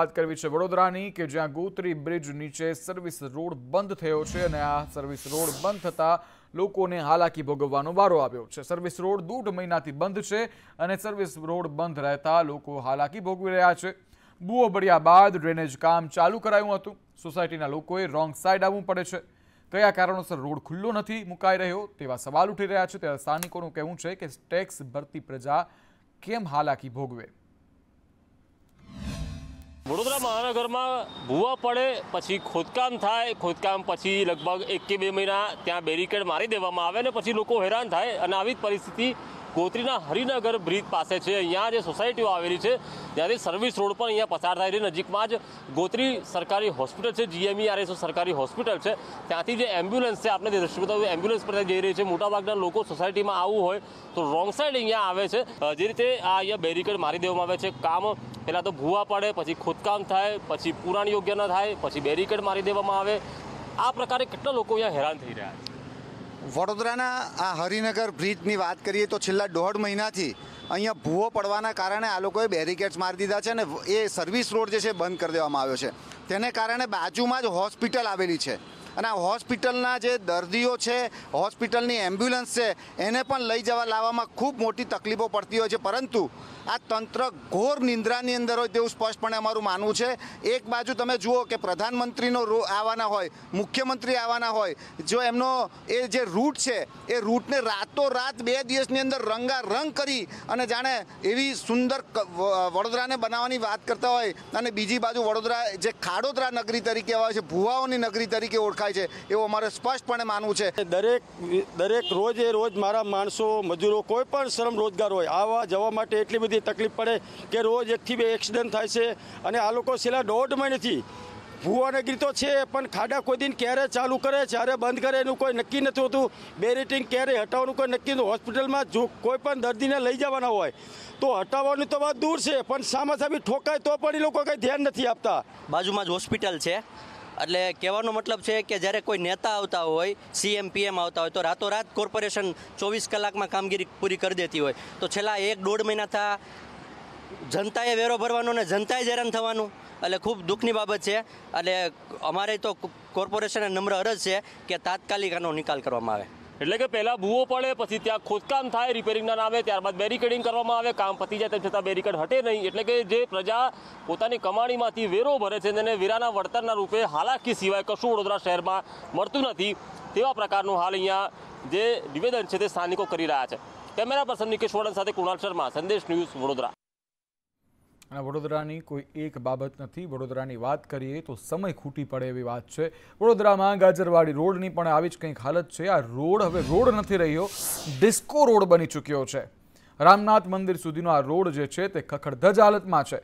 વાત કરવી છે વડોદરાની કે જ્યાં ગોત્રી બ્રિજ નીચે સર્વિસ રોડ બંધ થયો છે અને આ સર્વિસ રોડ બંધ થતાં લોકોને હાલાકી ભોગવવાનો વારો આવ્યો છે સર્વિસ રોડ દોઢ મહિનાથી બંધ છે અને સર્વિસ રોડ બંધ રહેતા લોકો હાલાકી ભોગવી રહ્યા છે બુઓ બળ્યા બાદ ડ્રેનેજ કામ ચાલુ કરાયું હતું સોસાયટીના લોકોએ રોંગ સાઈડ આવવું પડે છે કયા કારણોસર રોડ ખુલ્લો નથી મુકાઈ રહ્યો તેવા સવાલ ઉઠી રહ્યા છે ત્યારે સ્થાનિકોનું કહેવું છે કે ટેક્સ ભરતી પ્રજા કેમ હાલાકી ભોગવે વડોદરા મહાનગરમાં ભૂવા પડે પછી ખોદકામ થાય ખોદકામ પછી લગભગ એક કે બે મહિના ત્યાં બેરિકેડ મારી દેવામાં આવે ને પછી લોકો હેરાન થાય અને આવી જ પરિસ્થિતિ ગોત્રીના હરિનગર બ્રિજ પાસે છે અહીંયા જે સોસાયટીઓ આવેલી છે ત્યાંથી સર્વિસ રોડ પણ અહીંયા પસાર થાય છે નજીકમાં જ ગોત્રી સરકારી હોસ્પિટલ છે જીએમઈઆરએસ સરકારી હોસ્પિટલ છે ત્યાંથી જે એમ્બ્યુલન્સ છે આપણે દ્રશ્ય બતાવ્યું એમ્બ્યુલન્સ પર જઈ રહી છે મોટાભાગના લોકો સોસાયટીમાં આવવું હોય તો રોંગ સાઈડ અહીંયા આવે છે જે રીતે આ અહીંયા બેરિકેડ મારી દેવામાં આવે છે કામ પહેલાં તો ભૂવા પડે પછી ખોદકામ થાય પછી પુરાણ યોગ્ય ન થાય પછી બેરિકેડ મારી દેવામાં આવે આ પ્રકારે કેટલા લોકો અહીંયા હેરાન થઈ રહ્યા છે વડોદરાના આ હરિનગર બ્રિજની વાત કરીએ તો છેલ્લા દોઢ મહિનાથી અહીંયા ભૂવો પડવાના કારણે આ લોકોએ બેરિકેડ્સ મારી દીધા છે અને એ સર્વિસ રોડ જે છે બંધ કરી દેવામાં આવ્યો છે તેને કારણે બાજુમાં જ હોસ્પિટલ આવેલી છે અને આ હોસ્પિટલના જે દર્દીઓ છે હોસ્પિટલની એમ્બ્યુલન્સ છે એને પણ લઈ જવા લાવવામાં ખૂબ મોટી તકલીફો પડતી હોય છે પરંતુ આ તંત્ર ઘોર નિંદ્રાની અંદર હોય તેવું સ્પષ્ટપણે અમારું માનવું છે એક બાજુ તમે જુઓ કે પ્રધાનમંત્રીનો રો આવવાના હોય મુખ્યમંત્રી આવવાના હોય જો એમનો એ જે રૂટ છે એ રૂટને રાતોરાત બે દિવસની અંદર રંગારંગ કરી અને જાણે એવી સુંદર વડોદરાને બનાવવાની વાત કરતા હોય અને બીજી બાજુ વડોદરા જે ખાડોદરા નગરી તરીકે આવે છે ભુવાઓની નગરી તરીકે ઓળખાય દેખાય છે એવું અમારે સ્પષ્ટપણે માનવું છે દરેક દરેક રોજ એ રોજ મારા માણસો મજૂરો કોઈ પણ શ્રમ રોજગાર હોય આવવા જવા માટે એટલી બધી તકલીફ પડે કે રોજ એકથી બે એક્સિડન્ટ થાય છે અને આ લોકો છેલ્લા દોઢ મહિનેથી ભુવાનગીરી તો છે પણ ખાડા કોઈ દિન ક્યારે ચાલુ કરે જ્યારે બંધ કરે એનું કોઈ નક્કી નથી હોતું બેરિટિંગ ક્યારે હટાવવાનું કોઈ નક્કી નથી હોસ્પિટલમાં જો કોઈ પણ દર્દીને લઈ જવાના હોય તો હટાવવાની તો વાત દૂર છે પણ સામા સામે ઠોકાય તો પણ એ લોકો કંઈ ધ્યાન નથી આપતા બાજુમાં જ હોસ્પિટલ છે એટલે કહેવાનો મતલબ છે કે જ્યારે કોઈ નેતા આવતા હોય સીએમ પીએમ આવતા હોય તો રાતોરાત કોર્પોરેશન ચોવીસ કલાકમાં કામગીરી પૂરી કરી દેતી હોય તો છેલ્લા એક દોઢ મહિનાથી જનતાએ વેરો ભરવાનો ને જનતાએ હેરાન થવાનું એટલે ખૂબ દુઃખની બાબત છે એટલે અમારે તો કોર્પોરેશનને નમ્ર અરજ છે કે તાત્કાલિક આનો નિકાલ કરવામાં આવે એટલે કે પહેલાં ભૂવો પડે પછી ત્યાં ખોદકામ થાય રિપેરિંગના નામે ત્યારબાદ બેરિકેડિંગ કરવામાં આવે કામ પતી જાય તેમ છતાં બેરિકેડ હટે નહીં એટલે કે જે પ્રજા પોતાની કમાણીમાંથી વેરો ભરે છે તેને વેરાના વળતરના રૂપે હાલાકી સિવાય કશું વડોદરા શહેરમાં મળતું નથી તેવા પ્રકારનું હાલ અહીંયા જે નિવેદન છે તે સ્થાનિકો કરી રહ્યા છે કેમેરા પર્સન નિકેશ વડન સાથે કુણાલ શર્મા સંદેશ ન્યૂઝ વડોદરા અને વડોદરાની કોઈ એક બાબત નથી વડોદરાની વાત કરીએ તો સમય ખૂટી પડે એવી વાત છે વડોદરામાં ગાજરવાડી રોડની પણ આવી જ કંઈક હાલત છે આ રોડ હવે રોડ નથી રહ્યો ડિસ્કો રોડ બની ચૂક્યો છે રામનાથ મંદિર સુધીનો આ રોડ જે છે તે ખખડધજ હાલતમાં છે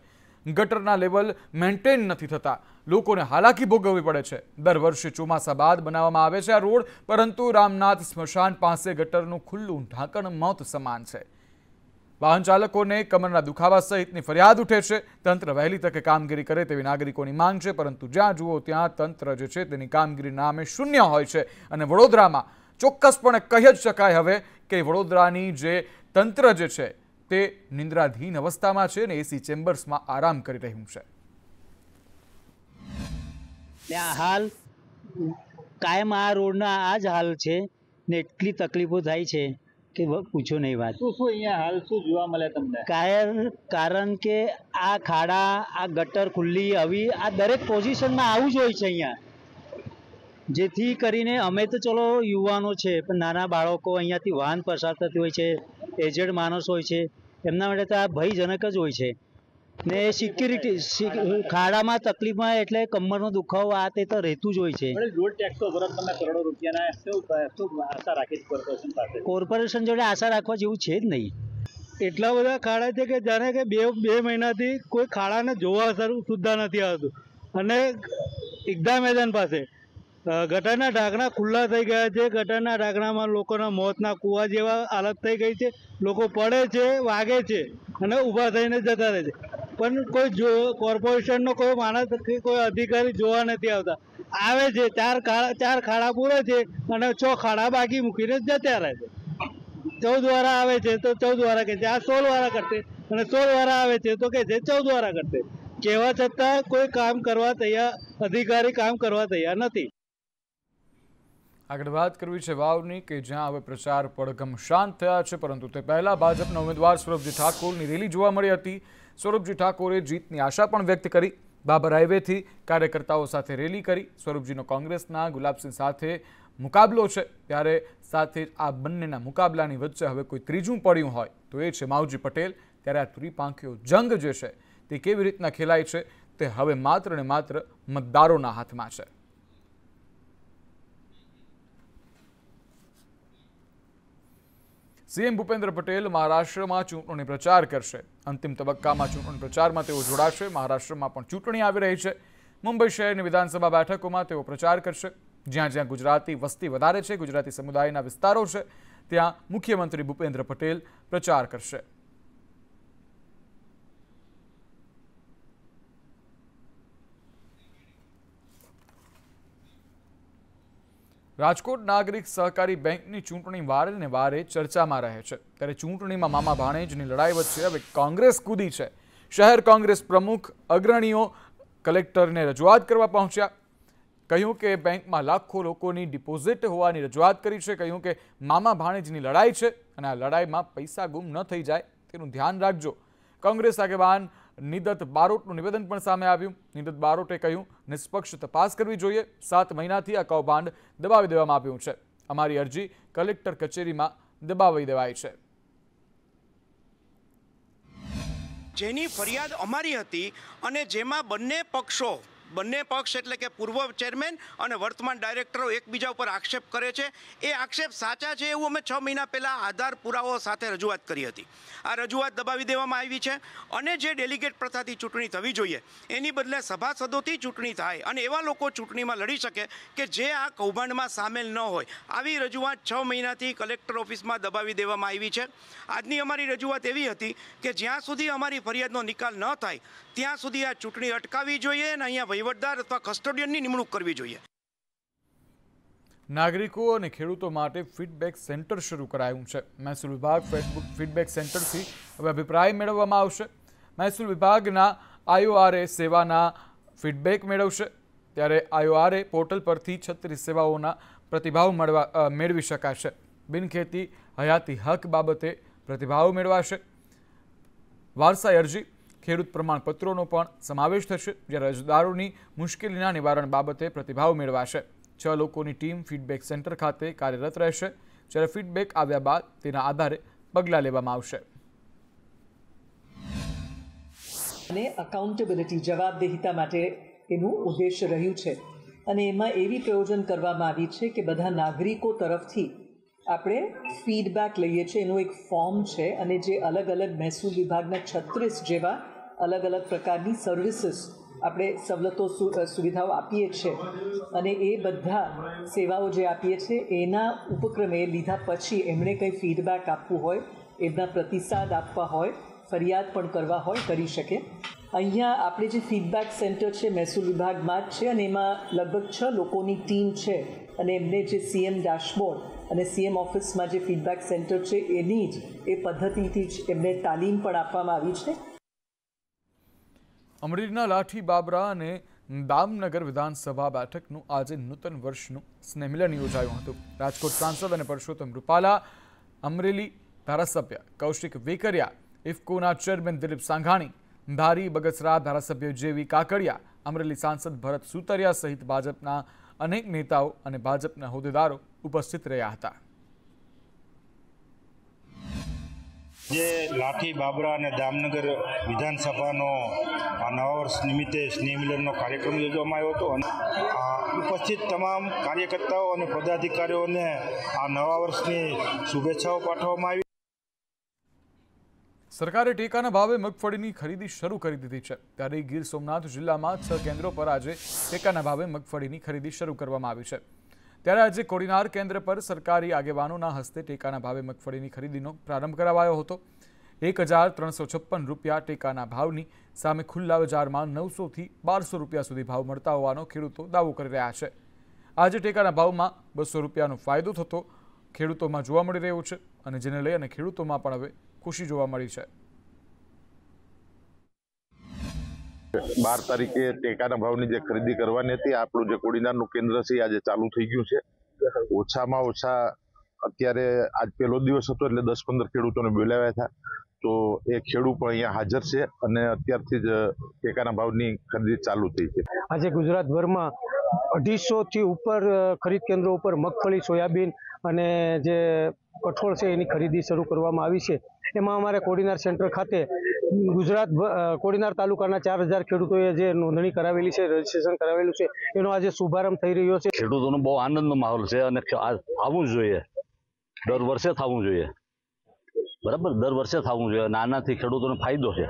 ગટરના લેવલ મેન્ટેન નથી થતા લોકોને હાલાકી ભોગવવી પડે છે દર વર્ષે ચોમાસા બાદ બનાવવામાં આવે છે આ રોડ પરંતુ રામનાથ સ્મશાન પાસે ગટરનું ખુલ્લું ઢાંકણ મોત સમાન છે વાહન ચાલકોને કમરના દુખાવા સહિતની ફરિયાદ ઉઠે છે તંત્ર વહેલી તકે કામગીરી કરે તેવી નાગરિકોની માંગ છે પરંતુ જ્યાં જુઓ ત્યાં તંત્ર જે છે તેની કામગીરી નામે શૂન્ય હોય છે અને વડોદરામાં ચોક્કસપણે કહી જ શકાય હવે કે વડોદરાની જે તંત્ર જે છે તે નિંદ્રાધીન અવસ્થામાં છે ને એસી ચેમ્બર્સમાં આરામ કરી રહ્યું છે ત્યાં હાલ કાયમ આ રોડના આ જ હાલ છે ને એટલી તકલીફો થાય છે કે પૂછો નહીં વાત શું શું અહીંયા હાલ શું જોવા મળે તમને કાયર કારણ કે આ ખાડા આ ગટર ખુલ્લી આવી આ દરેક પોઝિશનમાં આવું જ હોય છે અહીંયા જેથી કરીને અમે તો ચલો યુવાનો છે પણ નાના બાળકો અહીંયાથી વાહન પસાર થતી હોય છે એજેડ માણસ હોય છે એમના માટે તો આ ભયજનક જ હોય છે ને સિક્યુરિટી ખાડામાં તકલીફમાં એટલે કમરનો દુખાવો આ તે તો રહેતું જ હોય છે કોર્પોરેશન જોડે આશા રાખવા જેવું છે જ નહીં એટલા બધા ખાડા છે કે જાણે કે બે બે મહિનાથી કોઈ ખાડાને જોવા સુદ્ધા નથી આવતું અને એકદા મેદાન પાસે ગટરના ઢાંકણા ખુલ્લા થઈ ગયા છે ગટરના ઢાંકણામાં લોકોના મોતના કૂવા જેવા હાલત થઈ ગઈ છે લોકો પડે છે વાગે છે અને ઊભા થઈને જતા રહે છે પણ કોઈ જો કોર્પોરેશનનો કોઈ માણસ કે કોઈ અધિકારી જોવા નથી આવતા આવે છે ચાર ખાડા ચાર ખાડા પૂરે છે અને છ ખાડા બાકી મૂકીને જતા રહે છે ચૌદ વાળા આવે છે તો ચૌદ વાળા કહે છે આ સોળ વાળા કરશે અને સોળ વાળા આવે છે તો કહે છે ચૌદ વાળા કરશે કહેવા છતાં કોઈ કામ કરવા તૈયાર અધિકારી કામ કરવા તૈયાર નથી આગળ વાત કરવી છે વાવની કે જ્યાં હવે પ્રચાર પડઘમ શાંત થયા છે પરંતુ તે પહેલા ભાજપના ઉમેદવાર સૌરભજી ઠાકોરની રેલી જોવા મળી હતી સ્વરૂપજી ઠાકોરે જીતની આશા પણ વ્યક્ત કરી બાબર હાઈવેથી કાર્યકર્તાઓ સાથે રેલી કરી સ્વરૂપજીનો કોંગ્રેસના ગુલાબસિંહ સાથે મુકાબલો છે ત્યારે સાથે આ બંનેના મુકાબલાની વચ્ચે હવે કોઈ ત્રીજું પડ્યું હોય તો એ છે માવજી પટેલ ત્યારે આ ત્રિપાંખીઓ જંગ જે છે તે કેવી રીતના ખેલાય છે તે હવે માત્ર ને માત્ર મતદારોના હાથમાં છે સીએમ ભૂપેન્દ્ર પટેલ મહારાષ્ટ્રમાં ચૂંટણી પ્રચાર કરશે અંતિમ તબક્કામાં ચૂંટણી પ્રચારમાં તેઓ જોડાશે મહારાષ્ટ્રમાં પણ ચૂંટણી આવી રહી છે મુંબઈ શહેરની વિધાનસભા બેઠકોમાં તેઓ પ્રચાર કરશે જ્યાં જ્યાં ગુજરાતી વસ્તી વધારે છે ગુજરાતી સમુદાયના વિસ્તારો છે ત્યાં મુખ્યમંત્રી ભૂપેન્દ્ર પટેલ પ્રચાર કરશે રાજકોટ નાગરિક સહકારી બેંકની ચૂંટણી વારે ને વારે ચર્ચામાં રહે છે ત્યારે ચૂંટણીમાં મામા ભાણેજની લડાઈ વચ્ચે હવે કોંગ્રેસ કૂદી છે શહેર કોંગ્રેસ પ્રમુખ અગ્રણીઓ કલેક્ટરને રજૂઆત કરવા પહોંચ્યા કહ્યું કે બેંકમાં લાખો લોકોની ડિપોઝિટ હોવાની રજૂઆત કરી છે કહ્યું કે મામા ભાણેજની લડાઈ છે અને આ લડાઈમાં પૈસા ગુમ ન થઈ જાય તેનું ધ્યાન રાખજો કોંગ્રેસ આગેવાન નિદત બારોટનું નિવેદન પણ સામે આવ્યું નિદત બારોટે કહ્યું નિષ્પક્ષ તપાસ કરવી જોઈએ સાત મહિનાથી આ કૌભાંડ દબાવી દેવામાં આવ્યું છે અમારી અરજી કલેક્ટર કચેરીમાં દબાવી દેવાય છે જેની ફરિયાદ અમારી હતી અને જેમાં બંને પક્ષો બંને પક્ષ એટલે કે પૂર્વ ચેરમેન અને વર્તમાન ડાયરેક્ટરો એકબીજા ઉપર આક્ષેપ કરે છે એ આક્ષેપ સાચા છે એવું અમે છ મહિના પહેલાં આધાર પુરાવો સાથે રજૂઆત કરી હતી આ રજૂઆત દબાવી દેવામાં આવી છે અને જે ડેલિગેટ પ્રથાથી ચૂંટણી થવી જોઈએ એની બદલે સભાસદોથી ચૂંટણી થાય અને એવા લોકો ચૂંટણીમાં લડી શકે કે જે આ કૌભાંડમાં સામેલ ન હોય આવી રજૂઆત છ મહિનાથી કલેક્ટર ઓફિસમાં દબાવી દેવામાં આવી છે આજની અમારી રજૂઆત એવી હતી કે જ્યાં સુધી અમારી ફરિયાદનો નિકાલ ન થાય ત્યાં સુધી આ ચૂંટણી અટકાવવી જોઈએ અને અહીંયા વહીવટદાર અથવા કસ્ટોડિયનની નિમણૂક કરવી જોઈએ નાગરિકો અને ખેડૂતો માટે ફીડબેક સેન્ટર શરૂ કરાયું છે મહેસૂલ વિભાગ ફેસબુક ફીડબેક સેન્ટરથી હવે અભિપ્રાય મેળવવામાં આવશે મહેસૂલ વિભાગના આઈઓઆરએ સેવાના ફીડબેક મેળવશે ત્યારે આઈઓઆરએ પોર્ટલ પરથી છત્રીસ સેવાઓના પ્રતિભાવ મળવા મેળવી શકાશે બિનખેતી હયાતી હક બાબતે પ્રતિભાવ મેળવાશે વારસાઈ અરજી ખેડૂત પ્રમાણપત્રોનો પણ સમાવેશ થશે જ્યારે અરજદારોની મુશ્કેલીના નિવારણ બાબતે પ્રતિભાવ મેળવાશે છ લોકોની ટીમ ફીડબેક સેન્ટર ખાતે કાર્યરત રહેશે જ્યારે ફીડબેક આવ્યા બાદ તેના આધારે પગલાં લેવામાં આવશે અને અકાઉન્ટેબિલિટી જવાબદેહિતા માટે એનું ઉદ્દેશ રહ્યું છે અને એમાં એવી પ્રયોજન કરવામાં આવી છે કે બધા નાગરિકો તરફથી આપણે ફીડબેક લઈએ છીએ એનું એક ફોર્મ છે અને જે અલગ અલગ મહેસૂલ વિભાગના છત્રીસ જેવા અલગ અલગ પ્રકારની સર્વિસીસ આપણે સવલતો સુવિધાઓ આપીએ છીએ અને એ બધા સેવાઓ જે આપીએ છીએ એના ઉપક્રમે લીધા પછી એમણે કંઈ ફીડબેક આપવું હોય એમના પ્રતિસાદ આપવા હોય ફરિયાદ પણ કરવા હોય કરી શકે અહીંયા આપણે જે ફીડબેક સેન્ટર છે મહેસૂલ વિભાગમાં જ છે અને એમાં લગભગ છ લોકોની ટીમ છે અને એમને જે સીએમ ડેશબોર્ડ અને સીએમ ઓફિસમાં જે ફીડબેક સેન્ટર છે એની જ એ પદ્ધતિથી જ એમને તાલીમ પણ આપવામાં આવી છે અમરેલીના લાઠી બાબરા અને દામનગર વિધાનસભા બેઠકનું આજે નૂતન વર્ષનું સ્નેહમિલન યોજાયું હતું રાજકોટ સાંસદ અને પરસોત્તમ રૂપાલા અમરેલી ધારાસભ્ય કૌશિક વેકરિયા ઇફકોના ચેરમેન દિલીપ સાંઘાણી ધારી બગસરા ધારાસભ્ય જેવી કાકડિયા અમરેલી સાંસદ ભરત સુતરિયા સહિત ભાજપના અનેક નેતાઓ અને ભાજપના હોદ્દેદારો ઉપસ્થિત રહ્યા હતા જે લાઠી બાબરા અને દામનગર વિધાનસભાનો આ નવા વર્ષ નિમિત્તે સ્નેહમિલનનો કાર્યક્રમ યોજવામાં આવ્યો હતો અને આ ઉપસ્થિત તમામ કાર્યકર્તાઓ અને પદાધિકારીઓને આ નવા વર્ષની શુભેચ્છાઓ પાઠવવામાં આવી સરકારે ટેકાના ભાવે મગફળીની ખરીદી શરૂ કરી દીધી છે ત્યારે ગીર સોમનાથ જિલ્લામાં છ કેન્દ્રો પર આજે ટેકાના ભાવે મગફળીની ખરીદી શરૂ કરવામાં આવી છે ત્યારે આજે કોડીનાર કેન્દ્ર પર સરકારી આગેવાનોના હસ્તે ટેકાના ભાવે મગફળીની ખરીદીનો પ્રારંભ કરાવાયો હતો એક હજાર ત્રણસો છપ્પન રૂપિયા ટેકાના ભાવની સામે ખુલ્લા બજારમાં નવસોથી બારસો રૂપિયા સુધી ભાવ મળતા હોવાનો ખેડૂતો દાવો કરી રહ્યા છે આજે ટેકાના ભાવમાં બસો રૂપિયાનો ફાયદો થતો ખેડૂતોમાં જોવા મળી રહ્યો છે અને જેને લઈ અને ખેડૂતોમાં પણ હવે ખુશી જોવા મળી છે બાર તારીખે ટેકાના ભાવની જે ખરીદી કરવાની હતી આપણું જે કોડીનારનું કેન્દ્ર છે આજે ચાલુ થઈ ગયું છે ઓછામાં ઓછા અત્યારે આજ પહેલો દિવસ હતો એટલે દસ પંદર ખેડૂતોને બોલાવ્યા હતા તો એ ખેડૂત પણ અહીંયા હાજર છે અને અત્યારથી જ ટેકાના ભાવની ખરીદી ચાલુ થઈ છે આજે ગુજરાતભરમાં અઢીસો થી ઉપર ખરીદ કેન્દ્રો ઉપર મગફળી સોયાબીન અને જે કઠોળ છે એની ખરીદી શરૂ કરવામાં આવી છે એમાં અમારે કોડીનાર સેન્ટર ખાતે ગુજરાત કોડીનાર તાલુકાના ચાર હજાર ખેડૂતોએ જે નોંધણી કરાવેલી છે રજીસ્ટ્રેશન કરાવેલું છે એનો આજે શુભારંભ થઈ રહ્યો છે ખેડૂતોનો બહુ આનંદનો માહોલ છે અને થવું જોઈએ દર વર્ષે થવું જોઈએ બરાબર દર વર્ષે થવું જોઈએ અને ખેડૂતોને ફાયદો છે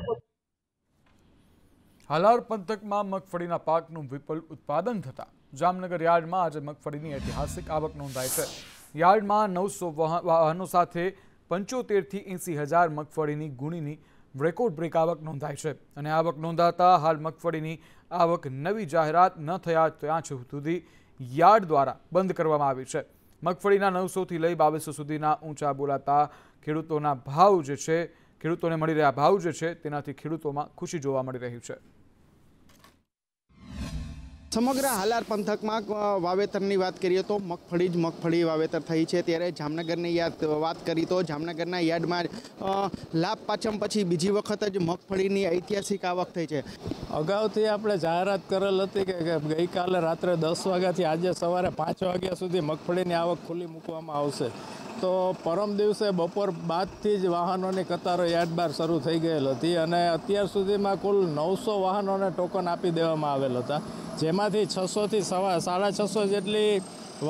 હાલાર પંથકમાં મગફળીના પાકનું વિપુલ ઉત્પાદન થતાં જામનગર યાર્ડમાં આજે મગફળીની ઐતિહાસિક આવક નોંધાઈ છે યાર્ડમાં નવસો વાહનો સાથે પંચોતેરથી એંસી હજાર મગફળીની ગુણીની રેકોર્ડ બ્રેક આવક નોંધાઈ છે અને આવક નોંધાતા હાલ મગફળીની આવક નવી જાહેરાત ન થયા ત્યાં સુધી યાર્ડ દ્વારા બંધ કરવામાં આવી છે મગફળીના નવસોથી લઈ બાવીસો સુધીના ઊંચા બોલાતા ખેડૂતોના ભાવ જે છે ખેડૂતોને મળી રહ્યા ભાવ જે છે તેનાથી ખેડૂતોમાં ખુશી જોવા મળી રહી છે સમગ્ર હાલાર પંથકમાં વાવેતરની વાત કરીએ તો મગફળી જ મગફળી વાવેતર થઈ છે ત્યારે જામનગરની યાદ વાત કરી તો જામનગરના યાર્ડમાં લાભ પાચમ પછી બીજી વખત જ મગફળીની ઐતિહાસિક આવક થઈ છે અગાઉથી આપણે જાહેરાત કરેલ હતી કે ગઈકાલે રાત્રે દસ વાગ્યાથી આજે સવારે પાંચ વાગ્યા સુધી મગફળીની આવક ખુલ્લી મૂકવામાં આવશે તો પરમ દિવસે બપોર બાદથી જ વાહનોની કતારો યાર્ડ બાર શરૂ થઈ ગયેલ હતી અને અત્યાર સુધીમાં કુલ નવસો વાહનોને ટોકન આપી દેવામાં આવેલ હતા જેમાંથી છસોથી સવા સાડા છસો જેટલી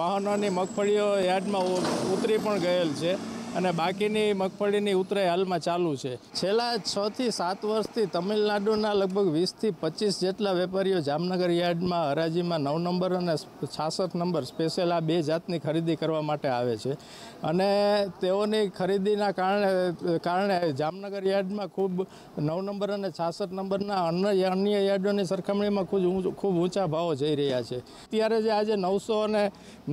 વાહનોની મગફળીઓ યાર્ડમાં ઉતરી પણ ગયેલ છે અને બાકીની મગફળીની ઉતરાઈ હાલમાં ચાલુ છે છેલ્લા છથી સાત વર્ષથી તમિલનાડુના લગભગ વીસથી પચીસ જેટલા વેપારીઓ જામનગર યાર્ડમાં હરાજીમાં નવ નંબર અને છાસઠ નંબર સ્પેશિયલ આ બે જાતની ખરીદી કરવા માટે આવે છે અને તેઓની ખરીદીના કારણે કારણે જામનગર યાર્ડમાં ખૂબ નવ નંબર અને છાસઠ નંબરના અન્ય અન્ય યાર્ડોની સરખામણીમાં ખૂબ ખૂબ ઊંચા ભાવો જઈ રહ્યા છે અત્યારે જે આજે નવસો અને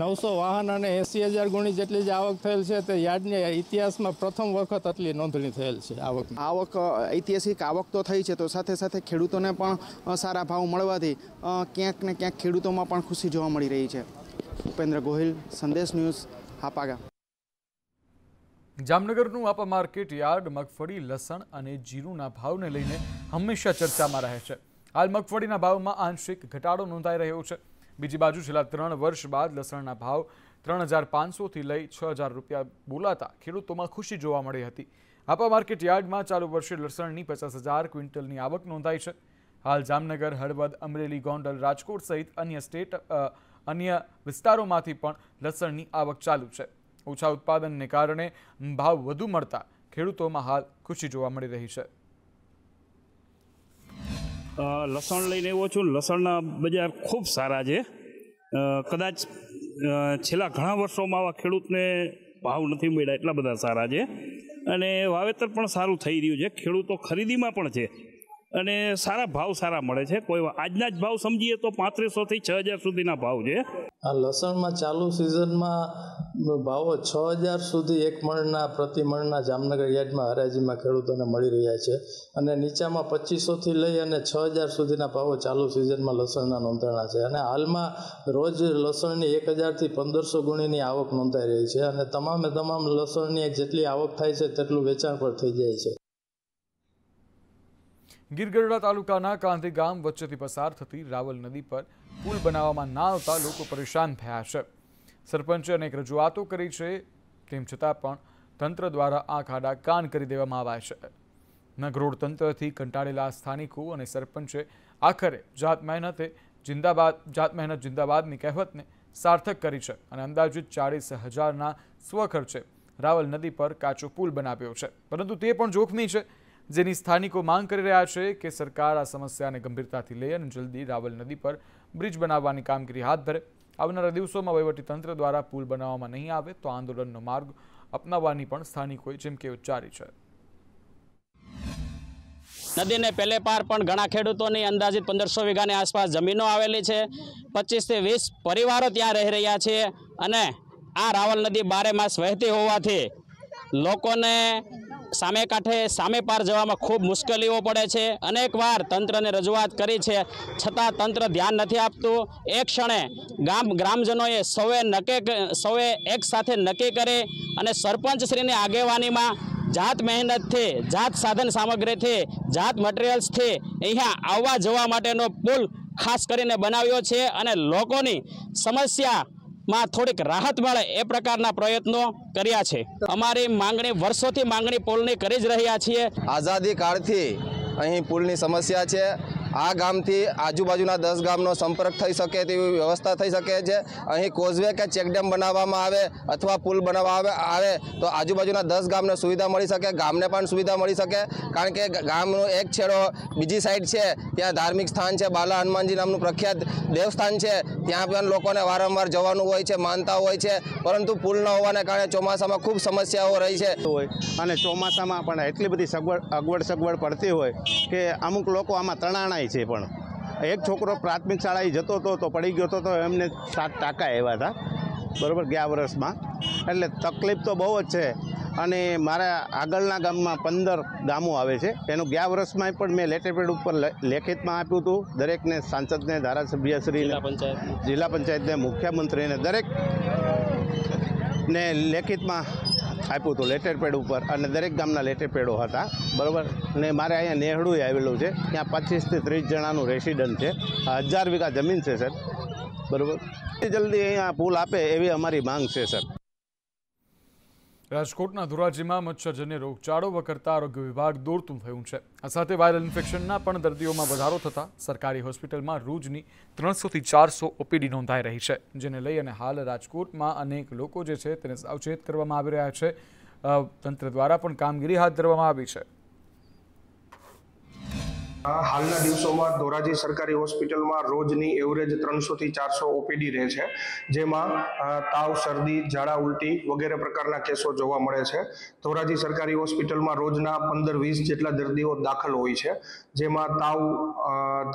નવસો વાહન અને એંસી હજાર ગુણી જેટલી જે આવક થયેલ છે તે યાર્ડની ઇતિહાસમાં પ્રથમ વખત આટલી નોંધણી થયેલ છે આવક આવક ઐતિહાસિક આવક તો થઈ છે તો સાથે સાથે ખેડૂતોને પણ સારા ભાવ મળવાથી ક્યાંક ને ક્યાંક ખેડૂતોમાં પણ ખુશી જોવા મળી રહી છે ઉપેન્દ્ર ગોહિલ સંદેશ ન્યૂઝ હાપાગા જામનગરનું આપા માર્કેટ યાર્ડ મગફળી લસણ અને જીરુંના ભાવને લઈને હંમેશા ચર્ચામાં રહે છે હાલ મગફળીના ભાવમાં આંશિક ઘટાડો નોંધાઈ રહ્યો છે બીજી બાજુ છેલ્લા ત્રણ વર્ષ બાદ લસણના ભાવ ત્રણ હજાર પાંચસોથી લઈ છ હજાર રૂપિયા બોલાતા ખેડૂતોમાં ખુશી જોવા મળી હતી આપા માર્કેટ યાર્ડમાં ચાલુ વર્ષે લસણની પચાસ હજાર ક્વિન્ટલની આવક નોંધાઈ છે હાલ જામનગર હળવદ અમરેલી ગોંડલ રાજકોટ સહિત અન્ય સ્ટેટ અન્ય વિસ્તારોમાંથી પણ લસણની આવક ચાલુ છે ઓછા ઉત્પાદનને કારણે ભાવ વધુ મળતા ખેડૂતોમાં હાલ ખુશી જોવા મળી રહી છે લસણ લઈને એવો છું લસણના બજાર ખૂબ સારા છે કદાચ છેલ્લા ઘણા વર્ષોમાં આવા ખેડૂતને ભાવ નથી મળ્યા એટલા બધા સારા છે અને વાવેતર પણ સારું થઈ રહ્યું છે ખેડૂતો ખરીદીમાં પણ છે અને સારા ભાવ સારા મળે છે કોઈ આજના જ ભાવ સમજીએ તો પાંત્રીસો થી છ હજાર સુધીના ભાવ છે આ લસણમાં ચાલુ સિઝનમાં ભાવો છ હજાર સુધી એક મણના પ્રતિ મણના જામનગર યાર્ડમાં હરાજીમાં ખેડૂતોને મળી રહ્યા છે અને નીચામાં પચીસોથી લઈ અને છ હજાર સુધીના ભાવો ચાલુ સિઝનમાં લસણના નોંધાણા છે અને હાલમાં રોજ લસણની એક હજારથી પંદરસો ગુણીની આવક નોંધાઈ રહી છે અને તમામે તમામ લસણની જેટલી આવક થાય છે તેટલું વેચાણ પણ થઈ જાય છે ગીરગઢડા તાલુકાના કાંધી ગામ વચ્ચેથી પસાર થતી રાવલ નદી પર પુલ બનાવવામાં ના આવતા લોકો પરેશાન થયા છે સરપંચે અનેક રજૂઆતો કરી છે તેમ છતાં પણ તંત્ર દ્વારા આ ખાડા કાન કરી દેવામાં આવ્યા છે નગરોડ તંત્રથી કંટાળેલા સ્થાનિકો અને સરપંચે આખરે જાત મહેનતે જિંદાબાદ જાત મહેનત જિંદાબાદની કહેવતને સાર્થક કરી છે અને અંદાજિત ચાળીસ હજારના સ્વખર્ચે રાવલ નદી પર કાચો પુલ બનાવ્યો છે પરંતુ તે પણ જોખમી છે જેની સ્થાનિકો માંગ કરી રહ્યા છે કે સરકાર આ સમસ્યાને ગંભીરતાથી લઈ અને જલ્દી રાવલ નદી પર બ્રિજ બનાવવાની કામગીરી હાથ ધરે આવનારા દિવસોમાં તંત્ર દ્વારા પુલ બનાવવામાં નહીં આવે તો આંદોલનનો માર્ગ અપનાવવાની પણ સ્થાનિકોએ જેમ કે ઉચ્ચારી છે નદીને પહેલે પાર પણ ઘણા ખેડૂતોની અંદાજિત પંદરસો વીઘાની આસપાસ જમીનો આવેલી છે પચીસથી વીસ પરિવારો ત્યાં રહી રહ્યા છે અને આ રાવલ નદી બારે માસ વહેતી હોવાથી લોકોને સામે કાંઠે સામે પાર જવામાં ખૂબ મુશ્કેલીઓ પડે છે અનેકવાર તંત્રને રજૂઆત કરી છે છતાં તંત્ર ધ્યાન નથી આપતું એ ક્ષણે ગામ ગ્રામજનોએ સૌએ નક્કી સૌએ એક સાથે નક્કી કરી અને સરપંચશ્રીની આગેવાનીમાં જાત મહેનતથી જાત સાધન સામગ્રીથી જાત મટીરિયલ્સથી અહીંયા આવવા જવા માટેનો પુલ ખાસ કરીને બનાવ્યો છે અને લોકોની સમસ્યા માં થોડીક રાહત મળે એ પ્રકારના પ્રયત્નો કર્યા છે અમારી માંગણી વર્ષોથી માંગણી પુલની કરી જ રહ્યા છીએ આઝાદી કાળથી અહીં પુલની સમસ્યા છે આ ગામથી આજુબાજુના દસ ગામનો સંપર્ક થઈ શકે તેવી વ્યવસ્થા થઈ શકે છે અહીં કોઝવે કે ચેકડેમ બનાવવામાં આવે અથવા પુલ બનાવવામાં આવે તો આજુબાજુના દસ ગામને સુવિધા મળી શકે ગામને પણ સુવિધા મળી શકે કારણ કે ગામનો એક છેડો બીજી સાઈડ છે ત્યાં ધાર્મિક સ્થાન છે બાલા હનુમાનજી નામનું પ્રખ્યાત દેવસ્થાન છે ત્યાં પણ લોકોને વારંવાર જવાનું હોય છે માનતા હોય છે પરંતુ પુલ ન હોવાને કારણે ચોમાસામાં ખૂબ સમસ્યાઓ રહી છે હોય અને ચોમાસામાં પણ એટલી બધી સગવડ અગવડ સગવડ પડતી હોય કે અમુક લોકો આમાં તણાણાય પકડાય છે પણ એક છોકરો પ્રાથમિક શાળાએ જતો હતો તો પડી ગયો હતો તો એમને સાત ટાંકા આવ્યા હતા બરાબર ગયા વર્ષમાં એટલે તકલીફ તો બહુ જ છે અને મારા આગળના ગામમાં પંદર ગામો આવે છે એનું ગયા વર્ષમાં પણ મેં લેટર ઉપર લેખિતમાં આપ્યું હતું દરેકને સાંસદને પંચાયત જિલ્લા પંચાયતને મુખ્યમંત્રીને દરેક ને લેખિતમાં આપ્યું હતું લેટર પેડ ઉપર અને દરેક ગામના લેટર પેડો હતા બરાબર ને મારે અહીંયા નેહડું આવેલું છે ત્યાં પચીસથી ત્રીસ જણાનું રેસિડન્ટ છે હજાર વીઘા જમીન છે સર બરાબર જલ્દી અહીંયા પુલ આપે એવી અમારી માંગ છે સર રાજકોટના ધોરાજીમાં મચ્છરજન્ય રોગચાળો વકરતા આરોગ્ય વિભાગ દોડતું થયું છે આ સાથે વાયરલ ઇન્ફેક્શનના પણ દર્દીઓમાં વધારો થતાં સરકારી હોસ્પિટલમાં રોજની ત્રણસોથી ચારસો ઓપીડી નોંધાઈ રહી છે જેને લઈ અને હાલ રાજકોટમાં અનેક લોકો જે છે તેને સાવચેત કરવામાં આવી રહ્યા છે તંત્ર દ્વારા પણ કામગીરી હાથ ધરવામાં આવી છે હાલના દિવસોમાં ધોરાજી સરકારી હોસ્પિટલમાં રોજની એવરેજ ત્રણસોથી ચારસો ઓપીડી રહે છે જેમાં તાવ શરદી ઝાડા ઉલટી વગેરે પ્રકારના કેસો જોવા મળે છે ધોરાજી સરકારી હોસ્પિટલમાં રોજના પંદર વીસ જેટલા દર્દીઓ દાખલ હોય છે જેમાં તાવ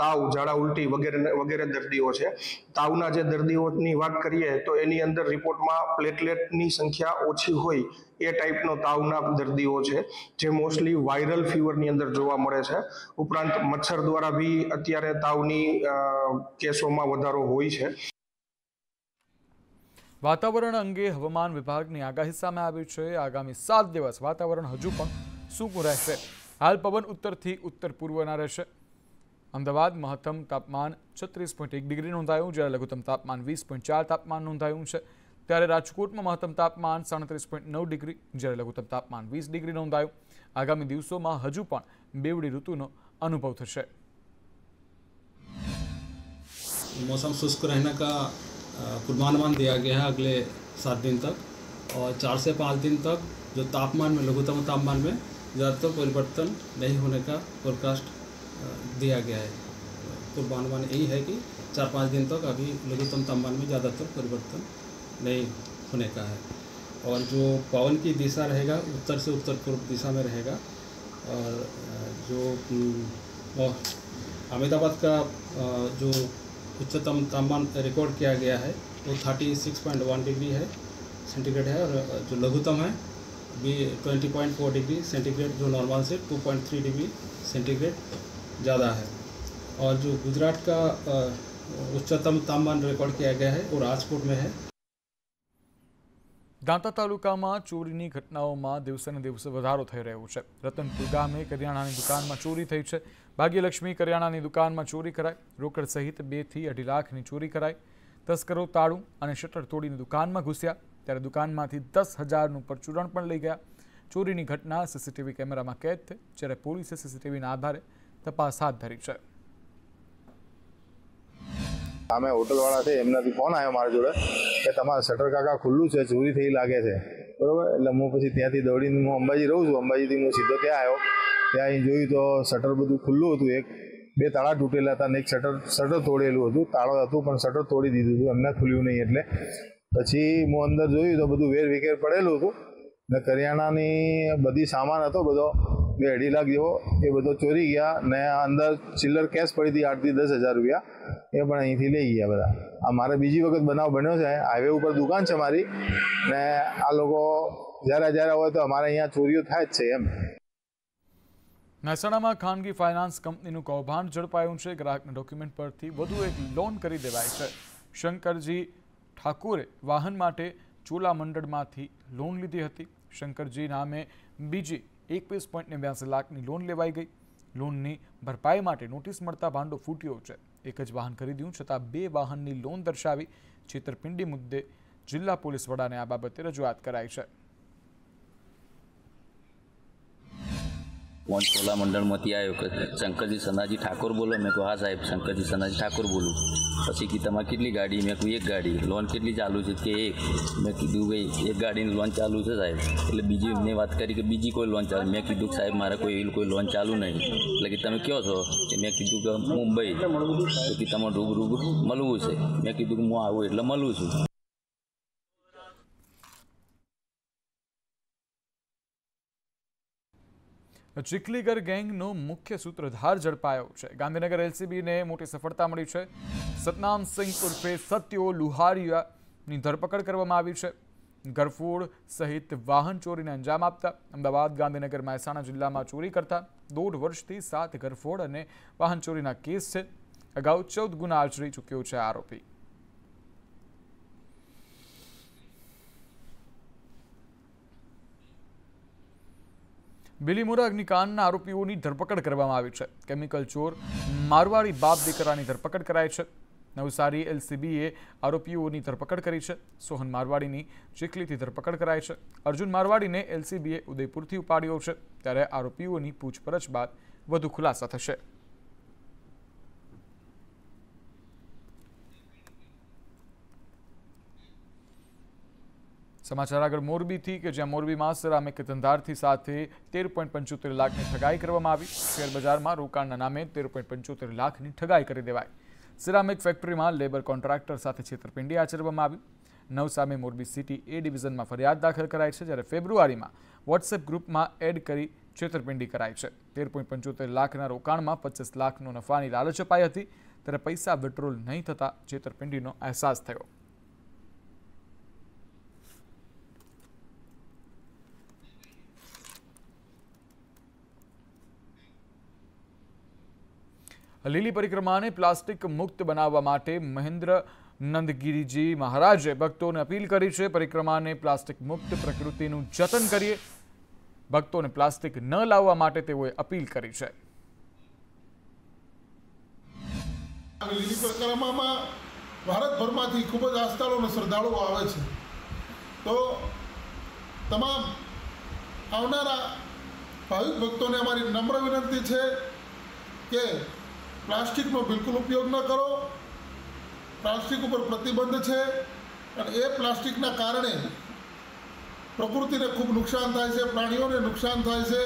તાવ ઝાડા ઉલટી વગેરે વગેરે દર્દીઓ છે તાવના જે દર્દીઓની વાત કરીએ તો એની અંદર રિપોર્ટમાં પ્લેટલેટની સંખ્યા ઓછી હોય એ ટાઈપનો તાવના દર્દીઓ છે જે મોસ્ટલી વાયરલ ફીવરની અંદર જોવા મળે છે ઉપરાંત મચ્છર દ્વારા બી અત્યારે તાવની કેસોમાં વધારો હોય છે વાતાવરણ અંગે હવામાન વિભાગની આગાહી સામે આવી છે આગામી સાત દિવસ વાતાવરણ હજુ પણ સૂકું રહેશે હાલ પવન ઉત્તરથી ઉત્તર પૂર્વના રહેશે અમદાવાદ મહત્તમ તાપમાન છત્રીસ પોઈન્ટ એક ડિગ્રી નોંધાયું જ્યારે લઘુત્તમ તાપમાન વીસ પોઈન્ટ ચાર તાપમાન નોંધાયું છે ત્યારે રાજકોટમાં મહત્તમ તાપમાન સાડત્રીસ પોઈન્ટ નવ ડિગ્રી જ્યારે લઘુત્તમ તાપમાન વીસ ડિગ્રી નોંધાયું આગામી દિવસોમાં હજુ પણ બેવડી ઋતુનો अनुभव थे तो मौसम शुष्क रहने का पूर्वानुमान दिया गया है अगले सात दिन तक और चार से पाँच दिन तक जो तापमान में लघुतम तापमान में ज़्यादातर परिवर्तन नहीं होने का फोरकास्ट दिया गया है पूर्वानुमान यही है कि चार पाँच दिन तक अभी लघुतम तापमान में ज़्यादातर परिवर्तन नहीं होने का है और जो पवन की दिशा रहेगा उत्तर से उत्तर पूर्व दिशा में रहेगा और जो अहमदाबाद का जो उच्चतम तापमान रिकॉर्ड किया गया है वो thirty six point one degree है सेंटीग्रेड है और जो लघुतम है भी twenty point four degree centigrade जो नॉर्मल से two point three degree centigrade ज़्यादा है और जो गुजरात का उच्चतम तापमान रिकॉर्ड किया गया है वो राजकोट में है દાંતા તાલુકામાં ચોરીની ઘટનાઓમાં દિવસેને દિવસે વધારો થઈ રહ્યો છે રતનપુર ગામે કરિયાણાની દુકાનમાં ચોરી થઈ છે ભાગ્યલક્ષ્મી કરિયાણાની દુકાનમાં ચોરી કરાઈ રોકડ સહિત બે થી અઢી લાખની ચોરી કરાઈ તસ્કરો તાળું અને શટર તોડીને દુકાનમાં ઘૂસ્યા ત્યારે દુકાનમાંથી દસ હજારનું પરચુરણ પણ લઈ ગયા ચોરીની ઘટના સીસીટીવી કેમેરામાં કેદ થઈ જ્યારે પોલીસે સીસીટીવીના આધારે તપાસ હાથ ધરી છે સામે હોટલવાળા છે એમનાથી ફોન આવ્યો મારા જોડે કે તમારા શટર કાકા ખુલ્લું છે ચોરી થઈ લાગે છે બરાબર એટલે હું પછી ત્યાંથી દોડીને હું અંબાજી રહું છું અંબાજીથી હું સીધો ત્યાં આવ્યો ત્યાં અહીં જોયું તો શટર બધું ખુલ્લું હતું એક બે તાળા તૂટેલા હતા અને એક શટર શટર તોડેલું હતું તાળો હતું પણ શટર તોડી દીધું હતું એમને ખુલ્યું નહીં એટલે પછી હું અંદર જોયું તો બધું વેર વિખેર પડેલું હતું ને કરિયાણાની બધી સામાન હતો બધો બે અઢી લાખ જેવો એ બધો ચોરી ગયા ને અંદર ચિલ્લર કેશ પડી હતી આઠથી દસ હજાર રૂપિયા એ પણ અહીંથી લઈ ગયા બધા આ મારે બીજી વખત બનાવ બન્યો છે હાઈવે ઉપર દુકાન છે મારી ને આ લોકો જ્યારે જ્યારે હોય તો અમારે અહીંયા ચોરીઓ થાય જ છે એમ મહેસાણામાં ખાનગી ફાઇનાન્સ કંપનીનું કૌભાંડ ઝડપાયું છે ગ્રાહકના ડોક્યુમેન્ટ પરથી વધુ એક લોન કરી દેવાય છે શંકરજી ઠાકુરે વાહન માટે ચોલા મંડળમાંથી લોન લીધી હતી શંકરજી નામે બીજી એકવીસ પોઈન્ટ નેવ્યાસી લાખની લોન લેવાઈ ગઈ લોનની ભરપાઈ માટે નોટિસ મળતા ભાંડો ફૂટ્યો છે એક જ વાહન ખરીદ્યું છતાં બે વાહનની લોન દર્શાવી છેતરપિંડી મુદ્દે જિલ્લા પોલીસ વડાને આ બાબતે રજૂઆત કરાઈ છે વંશોલા મંડળમાંથી આવ્યો કે શંકરજી સનાજી ઠાકોર બોલો મેં કહું હા સાહેબ શંકરજી સનાજી ઠાકોર બોલું પછી કે તમારે કેટલી ગાડી મેં કહું એક ગાડી લોન કેટલી ચાલુ છે કે એક મેં કીધું ભાઈ એક ગાડીની લોન ચાલુ છે સાહેબ એટલે બીજી મેં વાત કરી કે બીજી કોઈ લોન ચાલુ મેં કીધું સાહેબ મારે કોઈ કોઈ લોન ચાલુ નહીં એટલે કે તમે કયો છો કે મેં કીધું કે મુંબઈ તો તમારે રૂબરૂ મળવું છે મેં કીધું કે હું આવું એટલે મળું છું ચીખલીગર ગેંગનો મુખ્ય સૂત્રધાર ઝડપાયો છે ગાંધીનગર એલસીબીને મોટી સફળતા મળી છે સતનામ સિંહ ઉર્ફે સત્યો લુહારિયાની ધરપકડ કરવામાં આવી છે ગરફોડ સહિત વાહન ચોરીને અંજામ આપતા અમદાવાદ ગાંધીનગર મહેસાણા જિલ્લામાં ચોરી કરતા દોઢ વર્ષથી સાત ગરફોડ અને વાહન ચોરીના કેસ છે અગાઉ ચૌદ ગુના આચરી ચૂક્યો છે આરોપી બિલીમોરા અગ્નિકાંડના આરોપીઓની ધરપકડ કરવામાં આવી છે કેમિકલ ચોર મારવાડી બાપ દીકરાની ધરપકડ કરાઈ છે નવસારી એલસીબીએ આરોપીઓની ધરપકડ કરી છે સોહન મારવાડીની ચીખલીથી ધરપકડ કરાઈ છે અર્જુન મારવાડીને એલસીબીએ ઉદયપુરથી ઉપાડ્યો છે ત્યારે આરોપીઓની પૂછપરછ બાદ વધુ ખુલાસા થશે સમાચાર આગળ મોરબીથી કે જ્યાં મોરબીમાં સરામિક ધંધાર્થી સાથે તેર પોઈન્ટ પંચોતેર લાખની ઠગાઈ કરવામાં આવી શેરબજારમાં રોકાણના નામે તેર પોઈન્ટ પંચોતેર લાખની ઠગાઈ કરી દેવાઈ સિરામિક ફેક્ટરીમાં લેબર કોન્ટ્રાક્ટર સાથે છેતરપિંડી આચરવામાં આવી નવસામે મોરબી સિટી એ ડિવિઝનમાં ફરિયાદ દાખલ કરાઈ છે જ્યારે ફેબ્રુઆરીમાં વોટ્સએપ ગ્રુપમાં એડ કરી છેતરપિંડી કરાઈ છે તેર પોઈન્ટ પંચોતેર લાખના રોકાણમાં પચાસ લાખનો નફાની લાલચ અપાઈ હતી ત્યારે પૈસા વિડ્રોલ નહીં થતાં છેતરપિંડીનો અહેસાસ થયો લીલી પરિક્રમાને પ્લાસ્ટિક મુક્ત બનાવવા માટે મહેન્દ્ર નંદગીરીજી મહારાજે ભક્તોને અપીલ કરી છે પરિક્રમાને પ્લાસ્ટિક મુક્ત પ્રકૃતિનું જતન કરીએ ભક્તોને પ્લાસ્ટિક ન લાવવા માટે તેઓએ અપીલ કરી છે લીલી પરિક્રમામાં ભારતભરમાંથી ખૂબ જ આસ્થાળો અને શ્રદ્ધાળુઓ આવે છે તો તમામ આવનારા ભાવિક ભક્તોને અમારી નમ્ર વિનંતી છે કે પ્લાસ્ટિકનો બિલકુલ ઉપયોગ ન કરો પ્લાસ્ટિક ઉપર પ્રતિબંધ છે અને એ પ્લાસ્ટિકના કારણે પ્રકૃતિને ખૂબ નુકસાન થાય છે પ્રાણીઓને નુકસાન થાય છે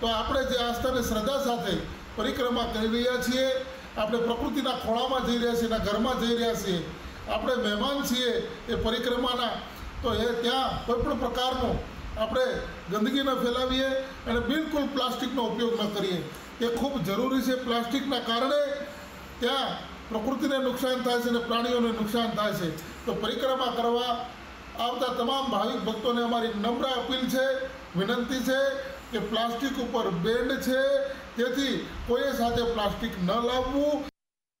તો આપણે જે આસ્થાને શ્રદ્ધા સાથે પરિક્રમા કરી રહ્યા છીએ આપણે પ્રકૃતિના ખોળામાં જઈ રહ્યા છીએ એના ઘરમાં જઈ રહ્યા છીએ આપણે મહેમાન છીએ એ પરિક્રમાના તો એ ત્યાં કોઈપણ પ્રકારનો આપણે ગંદકી ન ફેલાવીએ અને બિલકુલ પ્લાસ્ટિકનો ઉપયોગ ન કરીએ એ ખૂબ જરૂરી છે પ્લાસ્ટિકના કારણે ત્યાં પ્રકૃતિને નુકસાન થાય છે અને પ્રાણીઓને નુકસાન થાય છે તો પરિક્રમા કરવા આવતા તમામ ભાવિક ભક્તોને અમારી નમ્ર અપીલ છે વિનંતી છે કે પ્લાસ્ટિક ઉપર બેન્ડ છે તેથી કોઈએ સાથે પ્લાસ્ટિક ન લાવવું